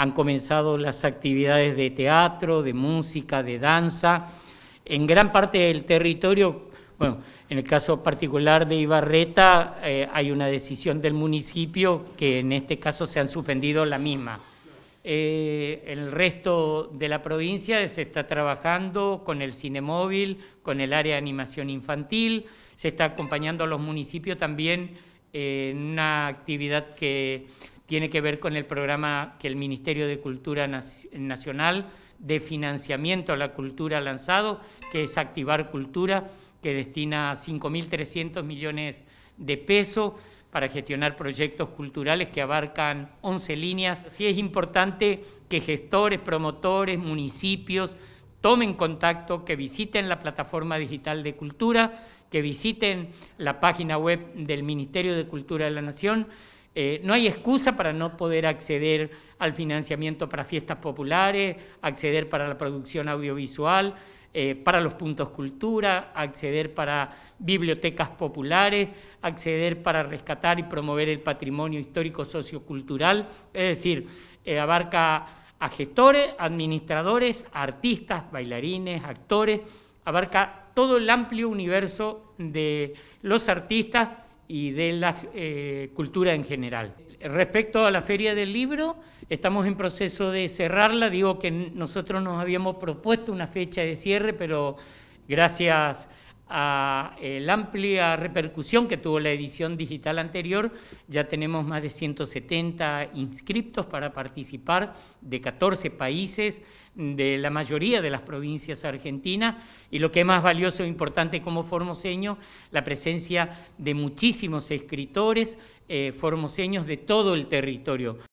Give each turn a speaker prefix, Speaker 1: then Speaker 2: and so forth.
Speaker 1: han comenzado las actividades de teatro, de música, de danza, en gran parte del territorio. Bueno, en el caso particular de Ibarreta eh, hay una decisión del municipio que en este caso se han suspendido la misma. En eh, el resto de la provincia se está trabajando con el cine móvil, con el área de animación infantil, se está acompañando a los municipios también eh, en una actividad que tiene que ver con el programa que el Ministerio de Cultura Nacional de financiamiento a la cultura ha lanzado, que es Activar Cultura, que destina 5.300 millones de pesos para gestionar proyectos culturales que abarcan 11 líneas. Sí es importante que gestores, promotores, municipios tomen contacto, que visiten la plataforma digital de cultura, que visiten la página web del Ministerio de Cultura de la Nación, eh, no hay excusa para no poder acceder al financiamiento para fiestas populares, acceder para la producción audiovisual, eh, para los puntos cultura, acceder para bibliotecas populares, acceder para rescatar y promover el patrimonio histórico sociocultural. Es decir, eh, abarca a gestores, administradores, artistas, bailarines, actores, abarca todo el amplio universo de los artistas y de la eh, cultura en general. Respecto a la feria del libro, estamos en proceso de cerrarla. Digo que nosotros nos habíamos propuesto una fecha de cierre, pero gracias a eh, la amplia repercusión que tuvo la edición digital anterior. Ya tenemos más de 170 inscriptos para participar de 14 países, mm, de la mayoría de las provincias argentinas y lo que es más valioso e importante como formoseño, la presencia de muchísimos escritores eh, formoseños de todo el territorio,